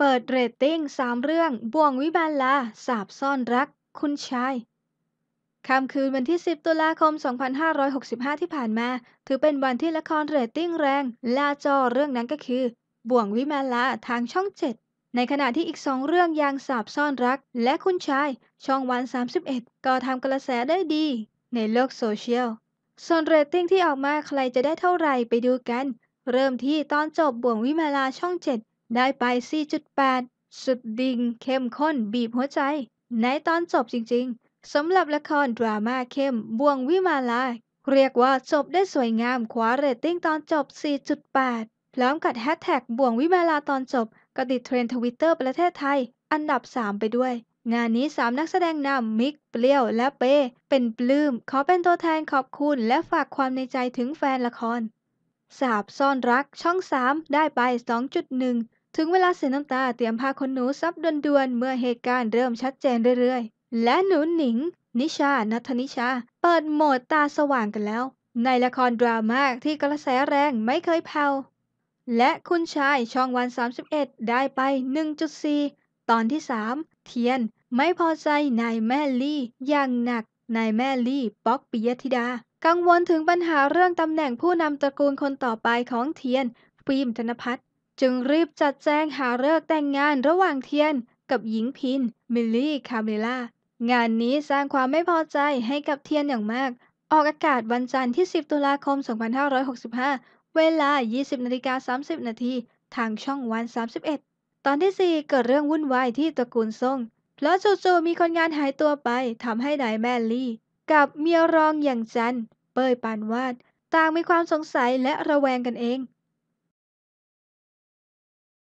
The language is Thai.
เปิดเรตติ้งสามเรื่องบ่วงวิบาลลาสาบซ่อนรัก คุณชายค่ำคืนวันที่ 10ตุลาคม 2565 ที่ผ่านมา ถือเป็นวันที่ละครเรตติ้งแรงลาจอเรื่องนั้นก็คือ บ่วงวิมาลาทางช่อง 7 ในขณะที่อีกสองเรื่องอย่างสาบซ่อนรักและคุณชายช่องวัน 31 ก็ทำกระแสได้ดี ในโลกโซเชียลส่วนเรตติ้งที่ออกมาใครจะได้เท่าไหร่ไปดูกัน เริ่มที่ตอนจบบ่วงวิมาลาช่อง 7ได้ไป 4.8 สุดดิ่งเข้มข้นบีบหัวใจ ในตอนจบจริงๆ สำหรับละครดราม่าเข้มบ่วงวิมาลา เรียกว่าจบได้สวยงามคว้าเรตติ้งตอนจบ 4.8 พร้อมกับแฮชแท็กบ่วงวิมาลาตอนจบก็ติดเทรนด์ทวิตเตอร์ประเทศไทย อันดับ 3 ไปด้วย งานนี้ 3 นักแสดงนำมิก เปลี่ยวและเป้ เป็นปลื้มขอเป็นตัวแทนขอบคุณและฝากความในใจถึงแฟนละคร สาบซ่อนรักช่อง 3 ได้ไป 2.1ถึงเวลาเสียน้ำตาเตรียมพาคนหนูซับด่วนๆเมื่อเหตุการณ์เริ่มชัดเจนเรื่อย ๆ และหนูหนิง นิชานัทนิชาเปิดโหมดตาสว่างกันแล้ว ในละครดราม่าที่กระแสแรงไม่เคยเผาและคุณชายช่องวัน 31 ได้ไป 1.4 ตอนที่ 3 เทียนไม่พอใจนายแม่ลี่ อย่างหนักนายแม่ลี่ป๊อกปิยธิดา กังวลถึงปัญหาเรื่องตำแหน่งผู้นำตระกูลคนต่อไปของเทียนฟิล์มธนพัฒน์จึงรีบจัดแจงหาเลิกแต่งงานระหว่างเทียนกับหญิงพิน มิลลี่คาเมล่า งานนี้สร้างความไม่พอใจให้กับเทียนอย่างมาก ออกอากาศวันจันทร์ที่ 10 ตุลาคม 2565 เวลา 20นาฬิกา30 นาทีทางช่องวัน 31 ตอนที่ 4 เกิดเรื่องวุ่นวายที่ตระกูลซ่งเพราะจู่ๆมีคนงานหายตัวไปทำให้นายแมลี่ กับเมียรองอย่างจันเปยปานวาด ต่างมีความสงสัยและระแวงกันเอง